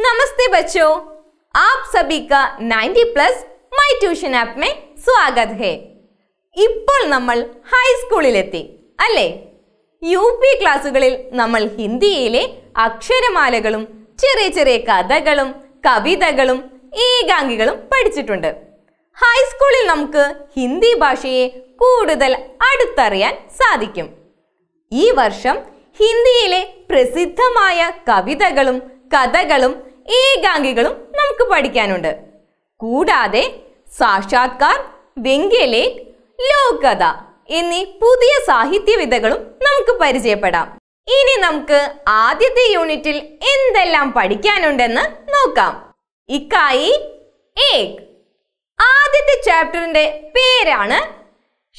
नमस्ते बच्चों आप सभी का 90 പ്ലസ് മൈ ട്യൂഷൻ ആപ്പ് മേ സ്വാഗത് ഹേ ഇപ്പോൾ നമ്മൾ ഹൈസ്കൂളിലെത്തി അല്ലേ യു പി ക്ലാസ്സുകളിൽ നമ്മൾ ഹിന്ദിയിലെ അക്ഷരമാലകളും ചെറിയ ചെറിയ കഥകളും കവിതകളും ഏകാംഗികളും പഠിച്ചിട്ടുണ്ട് ഹൈസ്കൂളിൽ നമുക്ക് ഹിന്ദി ഭാഷയെ കൂടുതൽ അടുത്തറിയാൻ സാധിക്കും ഈ വർഷം ഹിന്ദിയിലെ പ്രസിദ്ധമായ കവിതകളും കഥകളും ഏകാംഗികളും നമുക്ക് പഠിക്കാനുണ്ട് കൂടാതെ സാക്ഷാത്കാർ വെങ്കലേഖ് ലോകകഥ എന്നീ പുതിയ സാഹിത്യവിധകളും നമുക്ക് പരിചയപ്പെടാം ഇനി നമുക്ക് ആദ്യത്തെ യൂണിറ്റിൽ എന്തെല്ലാം പഠിക്കാനുണ്ടെന്ന് നോക്കാം ഇക്കായി ഏക് ആദ്യത്തെ ചാപ്റ്ററിന്റെ പേരാണ്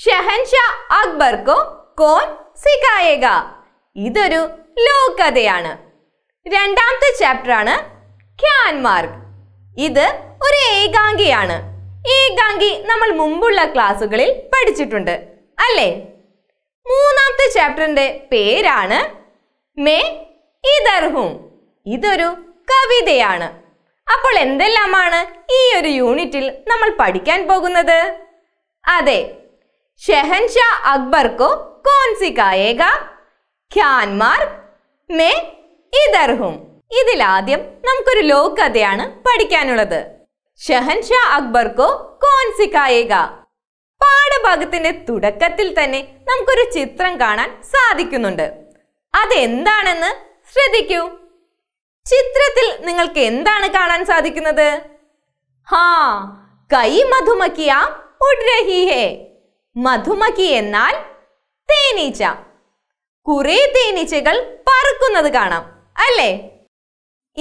ഷഹൻഷാ അക്ബർക്കോ കോൺ സിഖായേക ഇതൊരു ലോകകഥയാണ് രണ്ടാമത്തെ ചാപ്റ്ററാണ് ക്യാൻമാർഗ് ഇത് ഒരു ഏകാംഗിയാണ് ഏകാംഗി നമ്മൾ മുമ്പുള്ള ക്ലാസ്സുകളിൽ പഠിച്ചിട്ടുണ്ട് അല്ലേ മൂന്നാമത്തെ ചാപ്റ്ററിന്റെ പേരാണ് മേ ഇതർഹും ഇതൊരു കവിതയാണ് അപ്പോൾ എന്തെല്ലാമാണ് ഈ ഒരു യൂണിറ്റിൽ നമ്മൾ പഠിക്കാൻ പോകുന്നത് അതെ ഷെഹൻഷാ അക്ബർക്കോ കോൺസി ഖ്യാൻമാർ മേ ഇതർഹും ഇതിലാദ്യം നമുക്കൊരു ലോക് കഥയാണ് പഠിക്കാനുള്ളത് ഷഹൻഷാ അക്ബർക്കോ കോൺസി കായേക പാഠഭാഗത്തിന്റെ തുടക്കത്തിൽ തന്നെ നമുക്കൊരു ചിത്രം കാണാൻ സാധിക്കുന്നുണ്ട് അതെന്താണെന്ന് ശ്രദ്ധിക്കൂ ചിത്രത്തിൽ നിങ്ങൾക്ക് എന്താണ് കാണാൻ സാധിക്കുന്നത് ഹാ കൈ മധുമക്കിയ ഉഡ്രഹിഹേ മധുമക്കി എന്നാൽ തേനീച്ച കുറെ തേനീച്ചകൾ പറക്കുന്നത് കാണാം അല്ലേ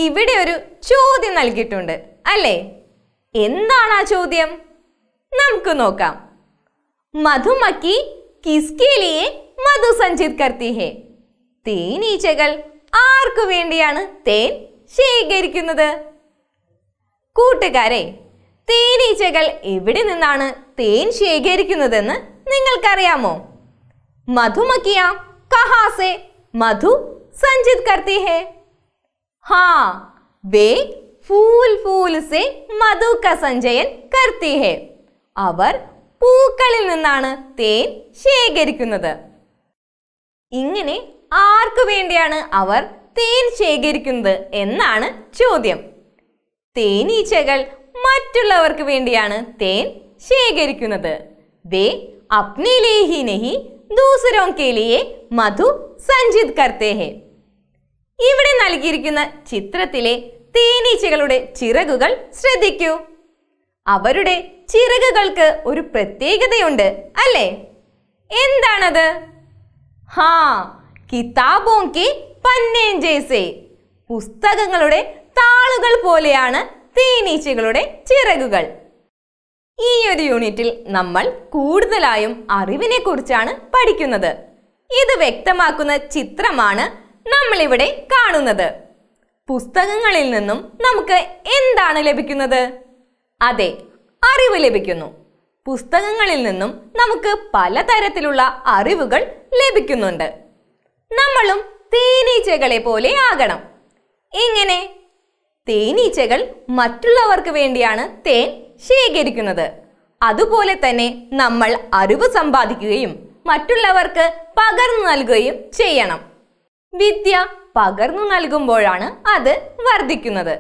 ഇവിടെ ഒരു ചോദ്യം നൽകിയിട്ടുണ്ട് അല്ലേ എന്താണ് ആ ചോദ്യം നമുക്ക് നോക്കാം മധുമക്കി കിസ്കെ മധു സഞ്ചിത് കർത്തി തേനീച്ചകൾ ആർക്കു വേണ്ടിയാണ് തേൻ ശേഖരിക്കുന്നത് കൂട്ടുകാരെ തേനീച്ചകൾ എവിടെ നിന്നാണ് തേൻ ശേഖരിക്കുന്നതെന്ന് നിങ്ങൾക്കറിയാമോ മധുമക്കിയാം കഹാസെ മധു സഞ്ചിത് കർത്തി हाँ वे फूल फूल से മധു സഞ്ജയൻ കർത്തി ഹേ അവർ പൂക്കളിൽ നിന്നാണ് തേൻ ശേഖരിക്കുന്നത് ഇങ്ങനെ ആർക്കു വേണ്ടിയാണ് അവർ തേൻ ശേഖരിക്കുന്നത് എന്നാണ് ചോദ്യം തേനീച്ചകൾ മറ്റുള്ളവർക്ക് വേണ്ടിയാണ് തേൻ ശേഖരിക്കുന്നത് വേ അപ്നിലേഹി നഹി ദൂസരോം കെ ലിയെ മധു സഞ്ചിത് കർത്തേ ഹേ ഇവിടെ നൽകിയിരിക്കുന്ന ചിത്രത്തിലെ തേനീച്ചകളുടെ ചിറകുകൾ ശ്രദ്ധിക്കൂ അവരുടെ ചിറകുകൾക്ക് ഒരു പ്രത്യേകതയുണ്ട് അല്ലേ എന്താണത് ഹാ കിതാബോം കി പുസ്തകങ്ങളുടെ താളുകൾ പോലെയാണ് തേനീച്ചകളുടെ ചിറകുകൾ ഈ ഒരു യൂണിറ്റിൽ നമ്മൾ കൂടുതലായും അറിവിനെ കുറിച്ചാണ് പഠിക്കുന്നത് ഇത് വ്യക്തമാക്കുന്ന ചിത്രമാണ് നമ്മളിവിടെ കാണുന്നത് പുസ്തകങ്ങളിൽ നിന്നും നമുക്ക് എന്താണ് ലഭിക്കുന്നത് അതെ അറിവ് ലഭിക്കുന്നു പുസ്തകങ്ങളിൽ നിന്നും നമുക്ക് പലതരത്തിലുള്ള അറിവുകൾ ലഭിക്കുന്നുണ്ട് നമ്മളും തേനീച്ചകളെ പോലെ ആകണം എങ്ങനെ തേനീച്ചകൾ മറ്റുള്ളവർക്ക് വേണ്ടിയാണ് തേൻ ശേഖരിക്കുന്നത് അതുപോലെ തന്നെ നമ്മൾ അറിവ് സമ്പാദിക്കുകയും മറ്റുള്ളവർക്ക് പകർന്നു നൽകുകയും ചെയ്യണം വിദ്യ പകർന്നു നൽകുമ്പോഴാണ് അത് വർദ്ധിക്കുന്നത്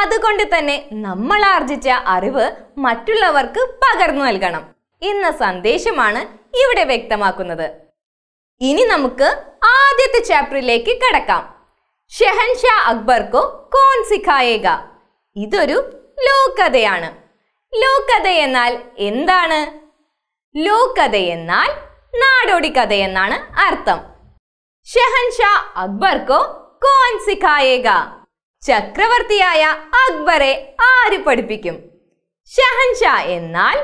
അതുകൊണ്ട് തന്നെ നമ്മൾ ആർജിച്ച അറിവ് മറ്റുള്ളവർക്ക് പകർന്നു നൽകണം എന്ന സന്ദേശമാണ് ഇവിടെ വ്യക്തമാക്കുന്നത് ഇനി നമുക്ക് ആദ്യത്തെ ചാപ്റ്ററിലേക്ക് കടക്കാം ഷെഹൻഷാ അക്ബർക്കോ കോൺ സിഖായേക ഇതൊരു ലോകഥയാണ് ലോകഥ എന്നാൽ എന്താണ് ലോകഥ എന്നാൽ നാടോടി കഥ എന്നാണ് അർത്ഥം ഷഹൻഷാ അക്ബർക്കോ കോൻ സിഖായേഗ ചക്രവർത്തിയായ അക്ബറെ ആര് പഠിപ്പിക്കും ഷഹൻഷാ എന്നാൽ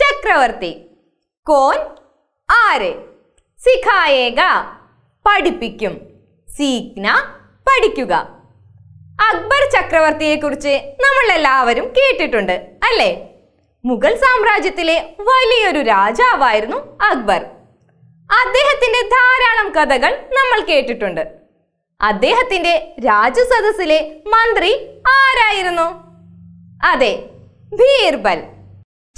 ചക്രവർത്തി കോൻ ആര് സിഖായേഗ പഠിപ്പിക്കും സീക്ന പഠിക്കുക അക്ബർ ചക്രവർത്തിയെക്കുറിച്ച് നമ്മൾ എല്ലാവരും കേട്ടിട്ടുണ്ട് അല്ലേ മുഗൾ സാമ്രാജ്യത്തിലെ വലിയൊരു രാജാവായിരുന്നു അക്ബർ അദ്ദേഹത്തിന്റെ ധാരാളം കഥകൾ നമ്മൾ കേട്ടിട്ടുണ്ട് അദ്ദേഹത്തിന്റെ രാജസദസ്സിലെ മന്ത്രി ആരായിരുന്നു അതെ ബീർബൽ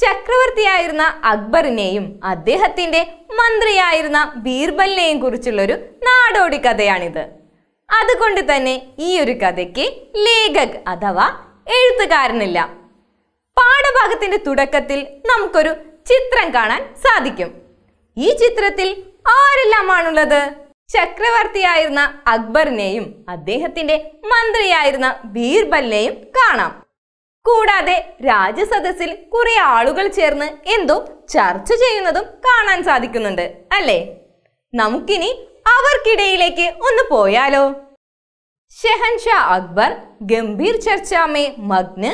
ചക്രവർത്തിയായിരുന്ന അക്ബറിനെയും അദ്ദേഹത്തിന്റെ മന്ത്രിയായിരുന്ന ബീർബലിനെയും കുറിച്ചുള്ളൊരു നാടോടി കഥയാണിത് അതുകൊണ്ട് തന്നെ ഈ ഒരു കഥയ്ക്ക് ലേഖക് അഥവാ എഴുത്തുകാരനില്ല പാഠഭാഗത്തിന്റെ തുടക്കത്തിൽ നമുക്കൊരു ചിത്രം കാണാൻ സാധിക്കും ഈ ചിത്രത്തിൽ ആരെല്ലാമാണുള്ളത് ചക്രവർത്തിയായിരുന്ന അക്ബറിനെയും അദ്ദേഹത്തിന്റെ മന്ത്രിയായിരുന്ന ബീർബലിനെയും കാണാം കൂടാതെ രാജസദസ്സിൽ കുറെ ആളുകൾ ചേർന്ന് എന്തോ ചർച്ച ചെയ്യുന്നതും കാണാൻ സാധിക്കുന്നുണ്ട് അല്ലേ നമുക്കിനി അവർക്കിടയിലേക്ക് ഒന്ന് പോയാലോ ഷെഹൻഷാ അക്ബർ ഗംഭീർ ചർച്ചാമേ മഗ്ന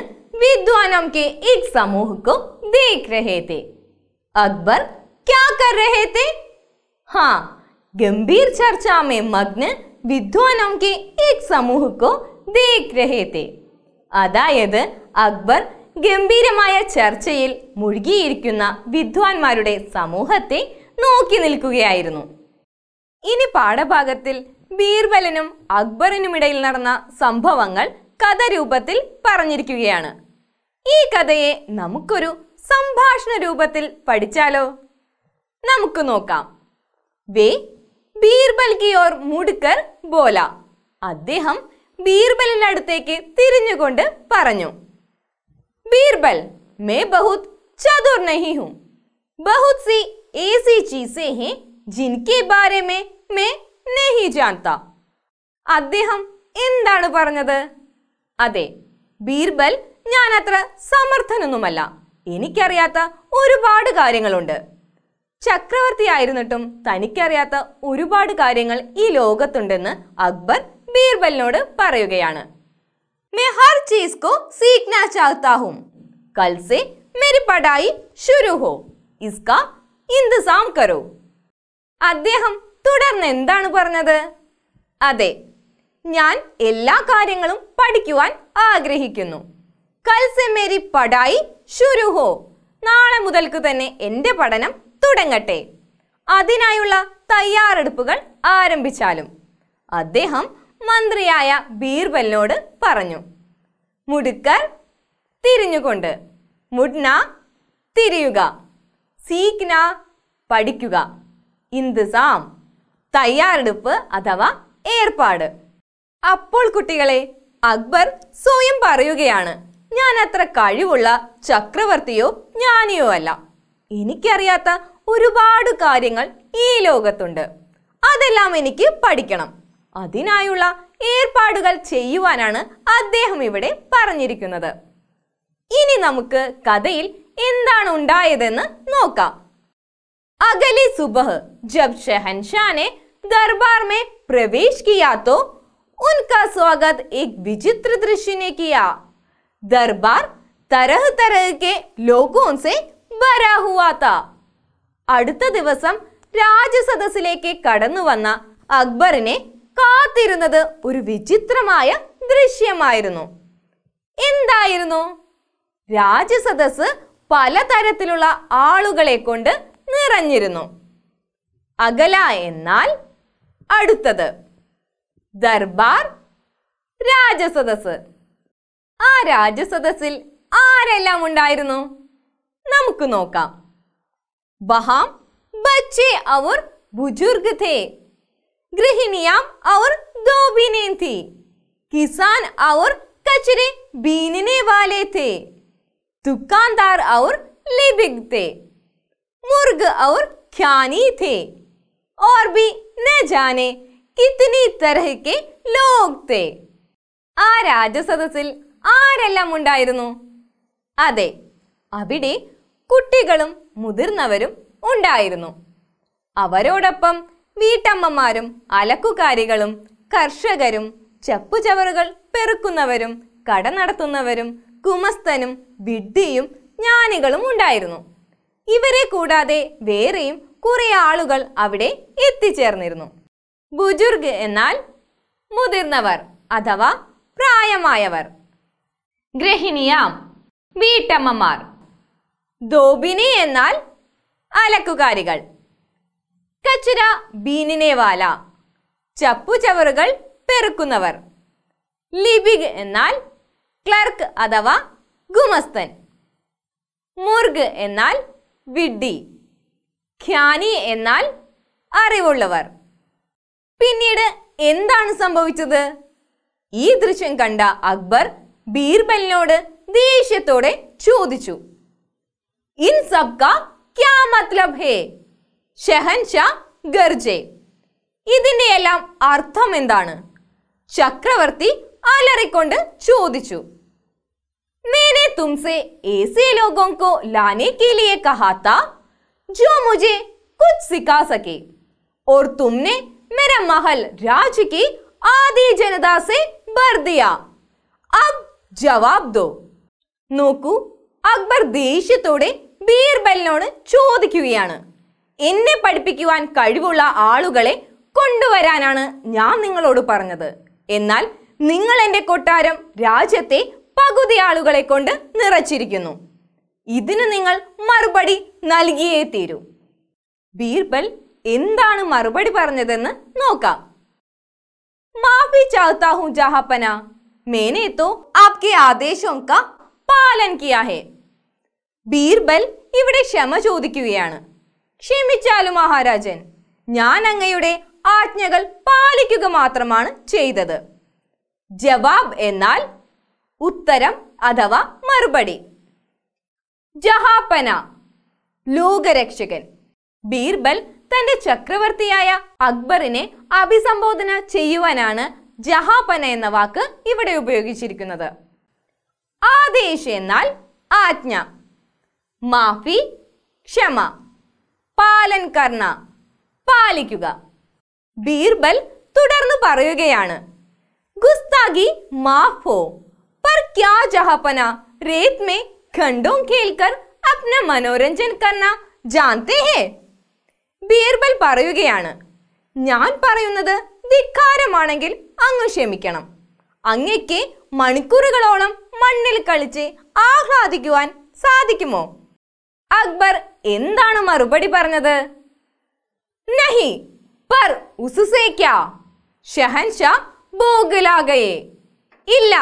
വിദ്വാനം കെ ഇക് समूह को देख रहे थे क्या कर रहे थे हाँ गंभीर चर्चा में मग्न के एक समूह को देख रहे थे അതായത് അക്ബർ ഗംഭീരമായ ചർച്ചയിൽ മുഴുകിയിരിക്കുന്ന വിദ്വാൻമാരുടെ സമൂഹത്തെ നോക്കി നിൽക്കുകയായിരുന്നു ഇനി പാഠഭാഗത്തിൽ ബീർബലനും അക്ബറിനുമിടയിൽ നടന്ന സംഭവങ്ങൾ കഥരൂപത്തിൽ പറഞ്ഞിരിക്കുകയാണ് ഈ കഥയെ നമുക്കൊരു സംഭാഷണ രൂപത്തിൽ പഠിച്ചാലോ നമുക്ക് നോക്കാം വേ ബീർബൽ കി മുടുക്കർ ബോല അദ്ദേഹം ബീർബലിന്റെ അടുത്തേക്ക് തിരിഞ്ഞുകൊണ്ട് പറഞ്ഞു ബീർബൽ മേ ബഹുത് ചതുർ നഹി ഹും ബഹുത് സി ഏസി ചീസേ ഹെ ജിൻകെ ബാരെ മേ മേ നഹി ജാൻത അദ്ദേഹം എന്താണ് പറഞ്ഞത് അതെ ബീർബൽ ഞാൻ അത്ര സമർത്ഥനൊന്നുമല്ല എനിക്കറിയാത്ത ഒരുപാട് കാര്യങ്ങളുണ്ട് ചക്രവർത്തിയായിരുന്നിട്ടും തനിക്കറിയാത്ത ഒരുപാട് കാര്യങ്ങൾ ഈ ലോകത്തുണ്ടെന്ന് അക്ബർ ബീർബലിനോട് പറയുകയാണ് അദ്ദേഹം തുടർന്ന് എന്താണ് പറഞ്ഞത് അതെ ഞാൻ എല്ലാ കാര്യങ്ങളും പഠിക്കുവാൻ ആഗ്രഹിക്കുന്നു കൽസെ മേരി പടായി ഷുരുഹോ നാളെ മുതൽക്ക് തന്നെ എന്റെ പഠനം തുടങ്ങട്ടെ അതിനായുള്ള തയ്യാറെടുപ്പുകൾ ആരംഭിച്ചാലും അദ്ദേഹം മന്ത്രിയായ ബീർബലിനോട് പറഞ്ഞു മുടുക്കർ തിരിഞ്ഞുകൊണ്ട് മുഡ്ന തിരിയുക സീക്ന പഠിക്കുക ഇന്തിസാം തയ്യാറെടുപ്പ് അഥവാ ഏർപ്പാട് അപ്പോൾ കുട്ടികളെ അക്ബർ സ്വയം പറയുകയാണ് ഞാൻ അത്ര കഴിവുള്ള ചക്രവർത്തിയോ ജ്ഞാനിയോ അല്ല എനിക്കറിയാത്ത ഒരുപാട് കാര്യങ്ങൾ ഈ ലോകത്തുണ്ട് അതെല്ലാം എനിക്ക് പഠിക്കണം അതിനായുള്ള ഏർപ്പാടുകൾ ചെയ്യുവാനാണ് അദ്ദേഹം ഇവിടെ പറഞ്ഞിരിക്കുന്നത് ഇനി നമുക്ക് കഥയിൽ എന്താണ് ഉണ്ടായതെന്ന് നോക്കാം അഗലി സുബഹ് ജബ് ഷെഹൻഷാനെ ദർബാർ മേ പ്രവേശ് കിയാത്തോ ഉൻകാ उनका स्वागत एक विचित्र കിയാ ने किया दरबार तरह तरह के लोगों से ബരാഹുവാത്ത അടുത്ത ദിവസം രാജസദസ്സിലേക്ക് കടന്നു വന്ന അക്ബറിനെ കാത്തിരുന്നത് ഒരു വിചിത്രമായ ദൃശ്യമായിരുന്നു എന്തായിരുന്നു രാജസദസ് പലതരത്തിലുള്ള ആളുകളെ കൊണ്ട് നിറഞ്ഞിരുന്നു അകല എന്നാൽ അടുത്തത് ദർബാർ രാജസദസ് ആ രാജസദസ്സിൽ ആരെല്ലാം ഉണ്ടായിരുന്നു നമുക്ക് നോക്കാം വഹാം ബച്ചെ അവർ ബുജുർഗ് തേ ഗൃഹിണിയാം അവർ ദോ ബീനെ കിസാൻ അവർ കച്ചരെ ബീനിനെ വാലേ തേ ദുക്കാൻദാർ അവർ ലിബിഗ് തേ മുർഗ് അവർ ഖ്യാനി തെ और भी न जाने കിത്തിനി ലോക് തേ ആ രാജസദസ്സിൽ ആരെല്ലാം ഉണ്ടായിരുന്നു അതെ അവിടെ കുട്ടികളും മുതിർന്നവരും ഉണ്ടായിരുന്നു അവരോടൊപ്പം വീട്ടമ്മമാരും അലക്കുകാരികളും കർഷകരും ചപ്പുചവറുകൾ പെറുക്കുന്നവരും കട നടത്തുന്നവരും കുമസ്തനും വിഡ്ഢിയും ജ്ഞാനികളും ഉണ്ടായിരുന്നു ഇവരെ കൂടാതെ വേറെയും കുറെ ആളുകൾ അവിടെ എത്തിച്ചേർന്നിരുന്നു ബുജുർഗ് എന്നാൽ മുതിർന്നവർ അഥവാ പ്രായമായവർ ഗ്രഹിണിയാം വീട്ടമ്മമാർ ദോബിനി എന്നാൽ അലക്കുകാരികൾ കച്ചുര ബീനിനെ വാല ചവറുകൾ പെറുക്കുന്നവർ ലിബിഗ് എന്നാൽ ക്ലർക്ക് അഥവാ ഗുമസ്തൻ മുർഗ് എന്നാൽ വിഡ്ഡി ഖ്യാനി എന്നാൽ അറിവുള്ളവർ പിന്നീട് എന്താണ് സംഭവിച്ചത് ഈ ദൃശ്യം കണ്ട അക്ബർ ബീർബലിനോട് ദേഷ്യത്തോടെ ചോദിച്ചു इन सब का क्या मतलब है ഷഹൻഷാ गर्जे ഇതിൻ്റെയെല്ലാം अर्थमें चक्रवर्ती अलरिको चोदचु मैंने तुमसे ऐसे लोगों को लाने के लिए कहा था जो मुझे कुछ सिखा सके और तुमने मेरा महल राज की आदि जनता से भर दिया अब जवाब दो नोकू अकबर देश तोड़े ബീർബലിനോട് ചോദിക്കുകയാണ് എന്നെ പഠിപ്പിക്കുവാൻ കഴിവുള്ള ആളുകളെ കൊണ്ടുവരാനാണ് ഞാൻ നിങ്ങളോട് പറഞ്ഞത് എന്നാൽ നിങ്ങൾ എൻ്റെ കൊട്ടാരം രാജ്യത്തെ പകുതി ആളുകളെ കൊണ്ട് നിറച്ചിരിക്കുന്നു ഇതിന് നിങ്ങൾ മറുപടി നൽകിയേ തീരൂ ബീർബൽ എന്താണ് മറുപടി പറഞ്ഞതെന്ന് നോക്കാം മാഫി ചാത്താഹു ഹും ജഹാപ്പന മേനെ ആപ്കെ ആദേശം കാ പാലൻ കിയാ ബീർബൽ ഇവിടെ ക്ഷമ ചോദിക്കുകയാണ് ക്ഷമിച്ചാലും മഹാരാജൻ ഞാൻ അങ്ങയുടെ ആജ്ഞകൾ പാലിക്കുക മാത്രമാണ് ചെയ്തത് ജവാബ് എന്നാൽ ഉത്തരം അഥവാ മറുപടി ജഹാപ്പന ലോകരക്ഷകൻ ബീർബൽ തന്റെ ചക്രവർത്തിയായ അക്ബറിനെ അഭിസംബോധന ചെയ്യുവാനാണ് ജഹാപ്പന എന്ന വാക്ക് ഇവിടെ ഉപയോഗിച്ചിരിക്കുന്നത് ആദേശ് എന്നാൽ ആജ്ഞ മാഫി ക്ഷമ പാലൻ കർണ പാലിക്കുക ബീർബൽ തുടർന്ന് പറയുകയാണ് ഗുസ്താഗി മാഫോ पर क्या जहापना रेत में खंडों खेलकर अपना मनोरंजन करना जानते हैं ബീർബൽ പറയുകയാണ് ഞാൻ പറയുന്നത് ധിക്കാരമാണെങ്കിൽ അങ്ങ് ക്ഷമിക്കണം അങ്ങയ്ക്ക് മണിക്കൂറുകളോളം മണ്ണിൽ കളിച്ച് ആഹ്ലാദിക്കുവാൻ സാധിക്കുമോ അക്ബർ എന്താണ് മറുപടി പറഞ്ഞത് ഇല്ല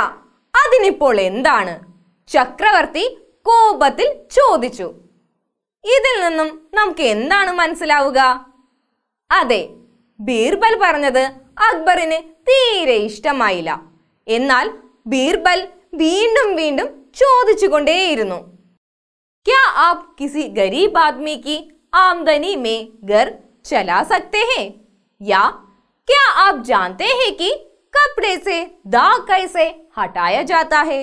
അതിനിപ്പോൾ എന്താണ് ചക്രവർത്തി കോപത്തിൽ ചോദിച്ചു ഇതിൽ നിന്നും നമുക്ക് എന്താണ് മനസ്സിലാവുക അതെ ബീർബൽ പറഞ്ഞത് അക്ബറിന് തീരെ ഇഷ്ടമായില്ല എന്നാൽ ബീർബൽ വീണ്ടും വീണ്ടും ചോദിച്ചുകൊണ്ടേയിരുന്നു क्या आप किसी गरीब आदमी की आमदनी में घर चला सकते हैं या क्या आप जानते हैं कि कपड़े से दाग कैसे हटाया जाता है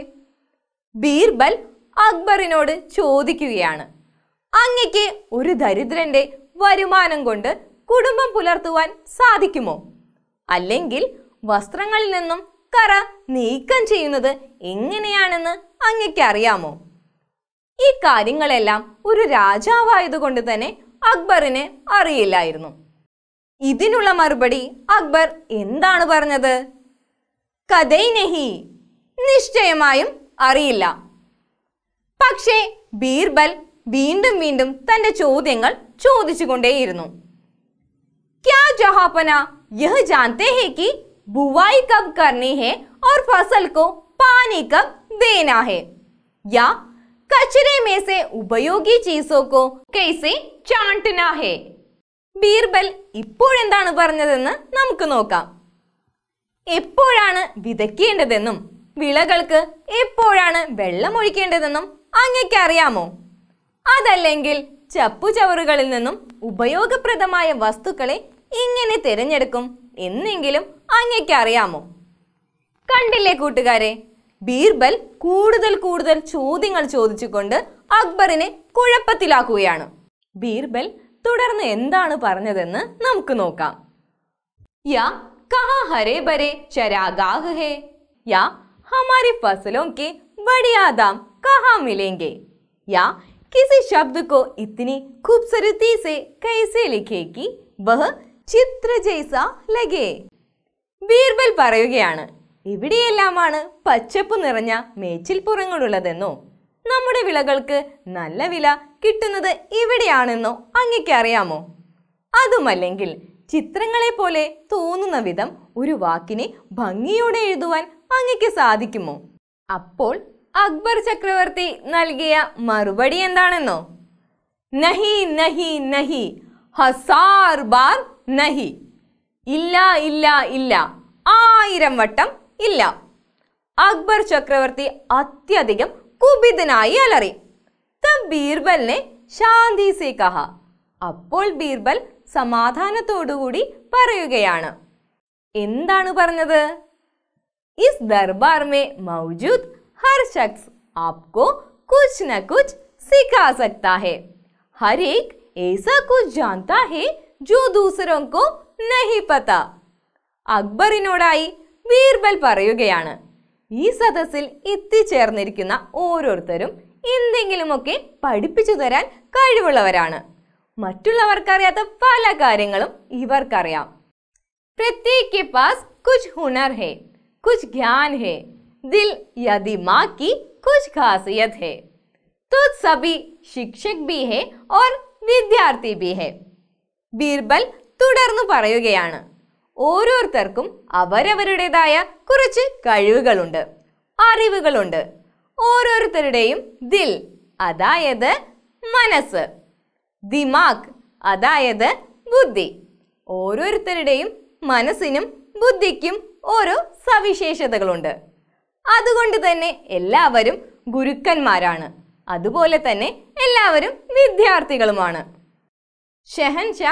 ബീർബൽ അക്ബറിനോട് ചോദിക്കുകയാണ് അങ്ങയ്ക്ക് ഒരു ദരിദ്രന്റെ വരുമാനം കൊണ്ട് കുടുംബം പുലർത്തുവാൻ സാധിക്കുമോ അല്ലെങ്കിൽ വസ്ത്രങ്ങളിൽ നിന്നും കറ നീക്കം ചെയ്യുന്നത് എങ്ങനെയാണെന്ന് അങ്ങയ്ക്ക് അറിയാമോ ഈ കാര്യങ്ങളെല്ലാം ഒരു രാജാവായതുകൊണ്ട് തന്നെ അക്ബറിന് അറിയില്ലായിരുന്നു ഇതിനുള്ള മറുപടി അക്ബർ എന്താണ് പറഞ്ഞത് കഥൈനഹി നിശ്ചയമായും അറിയില്ല പക്ഷേ ബീർബൽ വീണ്ടും വീണ്ടും തന്റെ ചോദ്യങ്ങൾ ചോദിച്ചുകൊണ്ടേയിരുന്നു ക്യാ ജഹാപന ബുവായി കബ് കർണി ഹെ ഓർ ഫസൽ കോ പാനി കബ് ദേന ഹെ യാ कचरे में से उपयोगी चीजों को कैसे കെയ്സെ है ബീർബൽ ഇപ്പോഴെന്താണ് പറഞ്ഞതെന്ന് നമുക്ക് നോക്കാം എപ്പോഴാണ് വിതയ്ക്കേണ്ടതെന്നും വിളകൾക്ക് എപ്പോഴാണ് വെള്ളം ഒഴിക്കേണ്ടതെന്നും അങ്ങയ്ക്ക് അറിയാമോ അതല്ലെങ്കിൽ ചപ്പുചവറുകളിൽ നിന്നും ഉപയോഗപ്രദമായ വസ്തുക്കളെ ഇങ്ങനെ തിരഞ്ഞെടുക്കും എന്നെങ്കിലും അങ്ങയ്ക്ക് അറിയാമോ കണ്ടില്ലേ കൂട്ടുകാരെ ബീർബൽ കൂടുതൽ കൂടുതൽ ചോദ്യങ്ങൾ ചോദിച്ചുകൊണ്ട് അക്ബറിനെ കുഴപ്പത്തിലാക്കുകയാണ് ബീർബൽ തുടർന്ന് എന്താണ് പറഞ്ഞതെന്ന് നമുക്ക് നോക്കാം യാ കഹാ ഹരേ ബരേ ചരാഗാഹ് ഹേ യാ ഹമാരി ഫസലോ കെ ബടിയാദാം കഹാ മിലേങ്കെ യാ കിസി ശബ്ദ കോ ഇത്തിനി खूबसूरती से कैसे लिखे कि വഹ ചിത്ര ജൈസ ലഗേ ബീർബൽ പറയുകയാണ് എവിടെയെല്ലാമാണ് പച്ചപ്പ് നിറഞ്ഞ മേച്ചിൽപ്പുറങ്ങളുള്ളതെന്നോ നമ്മുടെ വിളകൾക്ക് നല്ല വില കിട്ടുന്നത് ഇവിടെയാണെന്നോ അങ്ങക്കറിയാമോ അതുമല്ലെങ്കിൽ ചിത്രങ്ങളെ പോലെ തോന്നുന്ന വിധം ഒരു വാക്കിനെ ഭംഗിയോടെ എഴുതുവാൻ അങ്ങയ്ക്ക് സാധിക്കുമോ അപ്പോൾ അക്ബർ ചക്രവർത്തി നൽകിയ മറുപടി എന്താണെന്നോ നഹി നഹി നഹി ഹസാർ ബാർ നഹി ഇല്ല ഇല്ല ഇല്ല ആയിരം വട്ടം ഇല്ല അക്ബർ ചക്രവർത്തി അത്യധികം കുപിതനായി അലറി തബ് ബീർബലിനെ ശാന്തി സി കഹ അപ്പോൾ ബീർബൽ സമാധാനത്തോടുകൂടി പറയുകയാണ് എന്താണ് പറഞ്ഞത് ഇസ് ദർബാർ മേ മൗജൂദ് ഹർ ശഖ്സ് ആപ്കോ കുച്ച് ന കുച്ച് സിഖാ सकता है हर एक ऐसा कुछ जानता है जो दूसरों को नहीं पता അക്ബറിനോടായി ബീർബൽ പറയുകയാണ് ഈ സദസ്സിൽ എത്തിച്ചേർന്നിരിക്കുന്ന ഓരോരുത്തരും എന്തെങ്കിലുമൊക്കെ പഠിപ്പിച്ചു തരാൻ കഴിവുള്ളവരാണ് മറ്റുള്ളവർക്കറിയാത്ത പല കാര്യങ്ങളും ഇവർക്കറിയാം പ്രത്യേക പാസ് കുച്ച് ഹുണർ ഹേ കുച്ച് ജ്ഞാൻ ഹേ ദിൽ യാ ദിമാഗ് കി കുച്ച് ഖാസിയത് ഹേ തുത് സബി ശിക്ഷക് ബി ഹേ ഓർ വിദ്യാർത്ഥി ബി ഹേ ബീർബൽ തുടർന്ന് പറയുകയാണ് ഓരോരുത്തർക്കും അവരവരുടേതായ കുറച്ച് കഴിവുകളുണ്ട് അറിവുകളുണ്ട് ഓരോരുത്തരുടെയും ദിൽ അതായത് മനസ്സ് ദിമാക് അതായത് ബുദ്ധി ഓരോരുത്തരുടെയും മനസ്സിനും ബുദ്ധിക്കും ഓരോ സവിശേഷതകളുണ്ട് അതുകൊണ്ട് തന്നെ എല്ലാവരും ഗുരുക്കന്മാരാണ് അതുപോലെ തന്നെ എല്ലാവരും വിദ്യാർത്ഥികളുമാണ് ഷെഹൻഷാ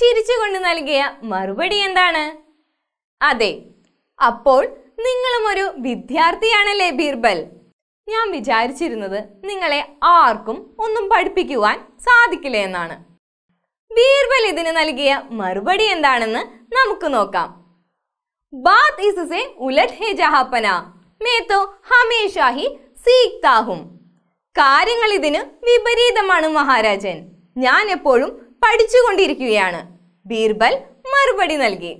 ചിരിച്ചുകൊണ്ട് നൽകിയ മറുപടി എന്താണ് അതെ അപ്പോൾ നിങ്ങളും ഒരു വിദ്യാർത്ഥിയാണല്ലേ ബീർബൽ ഞാൻ വിചാരിച്ചിരുന്നത് നിങ്ങളെ ആർക്കും ഒന്നും പഠിപ്പിക്കുവാൻ സാധിക്കില്ല എന്നാണ് ബീർബൽ ഇതിന് നൽകിയ മറുപടി എന്താണെന്ന് നമുക്ക് നോക്കാം ബാത് ഇസെ ഉലറ്റ് ഹെ ജഹാപ്പന മേത്തോ ഹമേഷാഹി സീക്താഹും കാര്യങ്ങൾ ഇതിന് വിപരീതമാണ് മഹാരാജൻ ഞാൻ എപ്പോഴും പഠിച്ചുകൊണ്ടിരിക്കുകയാണ് ബീർബൽ മറുപടി നൽകി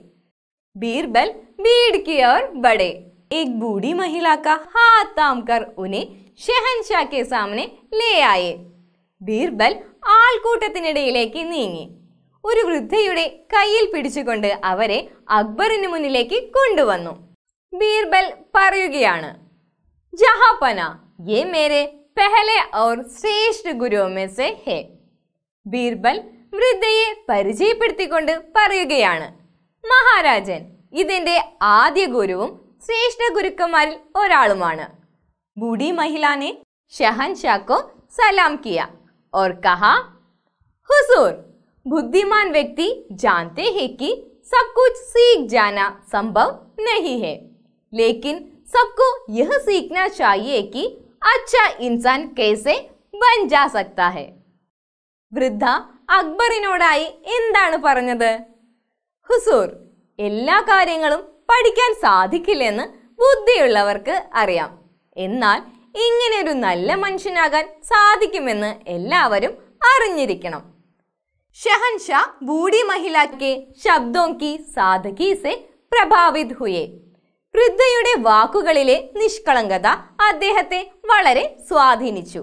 ബീർബൽ ബീഡ് एक बूढ़ी महिला का हाथ थाम कर उन्हें ഷെഹൻഷാ കെ സാമിനെ ലേ ആയേ ബീർബൽ ആൾക്കൂട്ടത്തിനിടയിലേക്ക് നീങ്ങി ഒരു വൃദ്ധയുടെ കയ്യിൽ പിടിച്ചുകൊണ്ട് അവരെ അക്ബറിന് മുന്നിലേക്ക് കൊണ്ടുവന്നു ബീർബൽ പറയുകയാണ് ജഹാപന യെ മേരെ പെഹലെ ഓർ ശ്രേഷ്ഠ ഗുരു മെ ഹെ ബീർബൽ വൃദ്ധയെ പരിചയപ്പെടുത്തിക്കൊണ്ട് പറയുകയാണ് മഹാരാജൻ ഇതിൻ്റെ ആദ്യ ഗുരുവും ശ്രേഷ്ഠ ഗുരുക്കന്മാരിൽ ഒരാളുമാണ് बूढ़ी महिला ने शहनशाह को सलाम किया और कहा हुजूर बुद्धिमान व्यक्ति जानते हैं कि सब कुछ सीख जाना संभव नहीं है लेकिन सबको यह सीखना चाहिए कि अच्छा इंसान कैसे बन जा सकता है वृद्धा അക്ബറിനോടായി എന്താണ് പറഞ്ഞത് ഹുസൂർ എല്ലാ കാര്യങ്ങളും പഠിക്കാൻ സാധിക്കില്ലെന്ന് ബുദ്ധിയുള്ളവർക്ക് അറിയാം എന്നാൽ ഇങ്ങനെ ഒരു നല്ല മനുഷ്യനാകാൻ സാധിക്കുമെന്ന് എല്ലാവരും അറിഞ്ഞിരിക്കണം ഷഹൻഷാ ബൂഡി മഹിളാക്കെ ശബ്ദോ കി സാധകി പ്രഭാവിത് ഹുയെ വൃദ്ധയുടെ വാക്കുകളിലെ നിഷ്കളങ്കത അദ്ദേഹത്തെ വളരെ സ്വാധീനിച്ചു